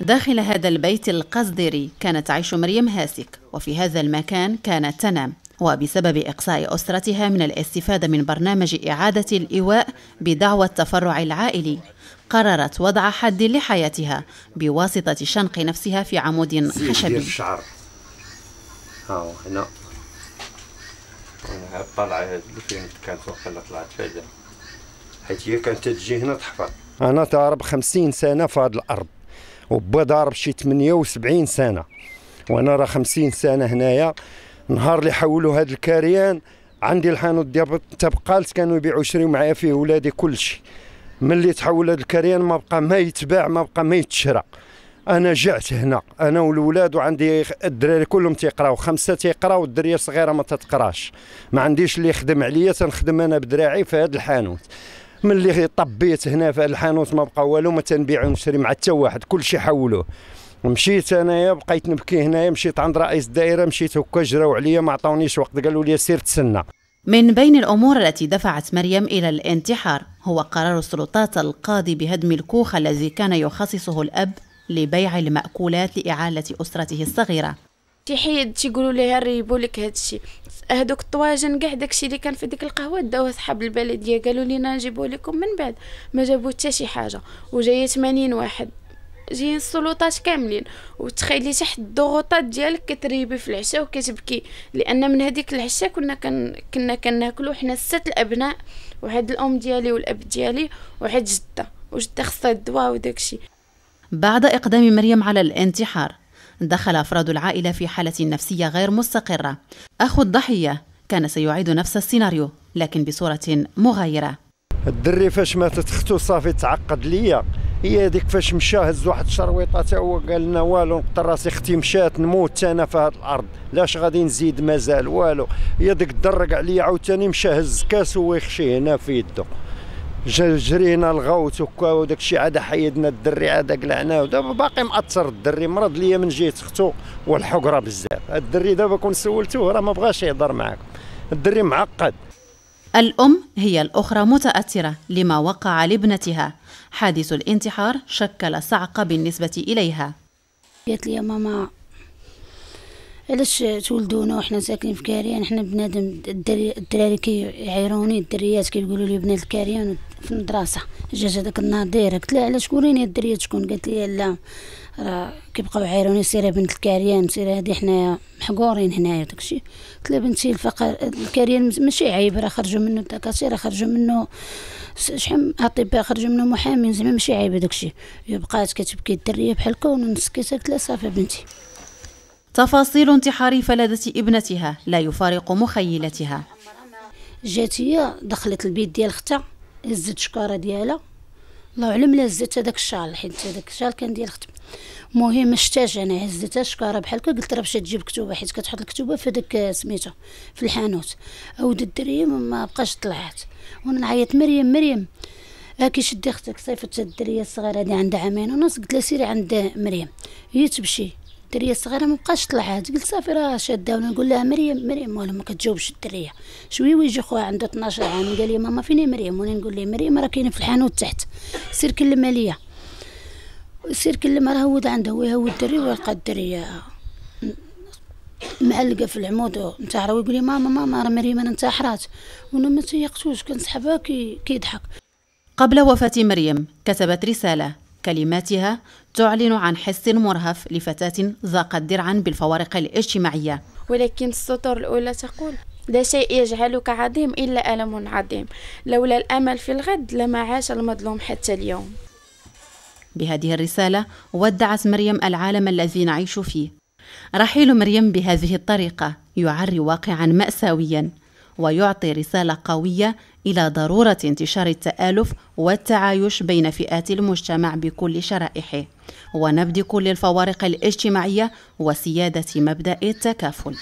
داخل هذا البيت القصدري كانت تعيش مريم هاسك وفي هذا المكان كانت تنام وبسبب إقصاء أسرتها من الاستفادة من برنامج إعادة الإيواء بدعوى التفرع العائلي قررت وضع حد لحياتها بواسطة شنق نفسها في عمود خشبي الشعر هنا كانت هي كانت تجي هنا تحفظ أنا تعرف خمسين سنة في هذه الأرض وبا ضارب شي 78 سنه وانا راه 50 سنه هنايا نهار اللي حولوا هاد الكاريان عندي الحانوت ديال تبقالت كانوا يبيعوا يشريو معايا فيه ولادي كلشي ملي تحول هاد الكاريان ما بقى ما يتباع ما بقى ما يتشرى انا جعت هنا انا والولاد وعندي الدراري كلهم تيقراو خمسه تيقراو الدريه الصغيره ما تتقراش ما عنديش اللي يخدم عليا تنخدم انا بدراعي في هذا الحانوت ملي طبيت هنا في الحانوت ما بقى والو ما تنبيع ونشري مع حتى واحد كلشي حولوه مشيت انايا بقيت نبكي هنايا مشيت عند رئيس الدائره مشيت هكا جراو عليا ما عطاونيش وقت قالوا لي سير تسنى من بين الامور التي دفعت مريم الى الانتحار هو قرار السلطات القاضي بهدم الكوخ الذي كان يخصصه الاب لبيع المأكولات لإعالة أسرته الصغيرة تيحيد تيقولوا ليه ريبوا لك هذا الشيء هذوك الطواجن كاع داكشي اللي كان في ديك القهوه داوه صحاب البلديه قالوا لينا نجيبوا لكم من بعد ما جابوا حتى شي حاجه وجايه 80 واحد جايين السلطات كاملين وتخيلي تحت الضغوطات ديالك كتريبي في العشاء وكتبكي لان من هذيك العشاء كنا كن كنا كناكلو حنا ست الابناء واحد الام ديالي والاب ديالي واحد جده وجده خصها الدواء وداكشي بعد اقدام مريم على الانتحار دخل أفراد العائلة في حالة نفسية غير مستقرة أخو الضحية كان سيعيد نفس السيناريو لكن بصورة مغايرة الدري فاش ماتت اختو صافي تعقد ليا هي هذيك فاش مشى هز واحد الشرويطه تا هو قال لنا والو نقدر راسي اختي مشات نموت انا في هاد الارض لاش غادي نزيد مازال والو هي ديك درق عليا عاوتاني مشى هز كاس ويخشي هنا في يدو جرينا الغوت وكا وداك الشيء عاد حيدنا الدري عاد قلعناه ودابا باقي مأثر الدري مرض ليا من جهه اختو والحقره بزاف الدري دابا كون سولتوه راه ما بغاش يهضر معاكم الدري معقد الأم هي الأخرى متأثرة لما وقع لابنتها حادث الانتحار شكل صعقة بالنسبة إليها قالت لي ماما علاش تولدونا وحنا ساكنين في كاريان حنا بنادم الدراري كيعيروني الدريات كيقولوا لي بنات الكاريان في المدرسه جات هذاك النظير قلت لها علاش وريني الدريات شكون قالت لي لا راه كيبقاو عيروني سيري بنت الكاريان سيري هادي حنايا محقورين هنايا داكشي قلت لها بنتي الفقر الكاريان ماشي عيب راه خرجوا منه الدكاتره راه خرجوا منه شحال اطباء خرجوا منه محامين زعما ماشي عيب داكشي بقات كتبكي الدريه بحال كون مسكيته قلت لها صافي بنتي تفاصيل انتحار فلذة ابنتها لا يفارق مخيلتها جات هي دخلت البيت ديال اختها هزت شكاره ديالها الله اعلم لا هزت هذاك الشال حيت هذاك الشال كان ديال ختم المهم شتاج انا هزتها الشكاره بحال هكا قلت راه باش تجيب كتوبه حيت كتحط الكتوبه في داك آه، سميتها في الحانوت عاود الدريه ما بقاش طلعت وانا نعيط مريم مريم هاكي آه، شدي اختك صيفط الدريه الصغيره هذه عندها عامين ونص قلت لها سيري عند مريم هي تمشي الدريه الصغيره ما بقاش طلعت قلت صافي راه شاده وانا نقول لها مريم مريم ولا ما كتجاوبش الدريه شوي ويجي خوها عنده 12 عام قال لي ماما فين مريم وانا نقول ليه مريم راه كاينه في الحانوت تحت سير كلمها ليا سير كلمها راه هود عنده هو يهود الدري ولقى الدريه معلقه في العمود نتاع راه يقول لي ماما ماما راه مريم انا انتحرات وانا ما تيقتوش كنسحبها كيضحك قبل وفاة مريم كتبت رسالة كلماتها تعلن عن حس مرهف لفتاة ذاقت درعا بالفوارق الاجتماعية ولكن السطور الأولى تقول لا شيء يجعلك عظيم إلا ألم عظيم لولا الأمل في الغد لما عاش المظلوم حتى اليوم بهذه الرسالة ودعت مريم العالم الذي نعيش فيه رحيل مريم بهذه الطريقة يعري واقعا مأساويا ويعطي رسالة قوية إلى ضرورة انتشار التآلف والتعايش بين فئات المجتمع بكل شرائحه ونبذ كل الفوارق الاجتماعية وسيادة مبدأ التكافل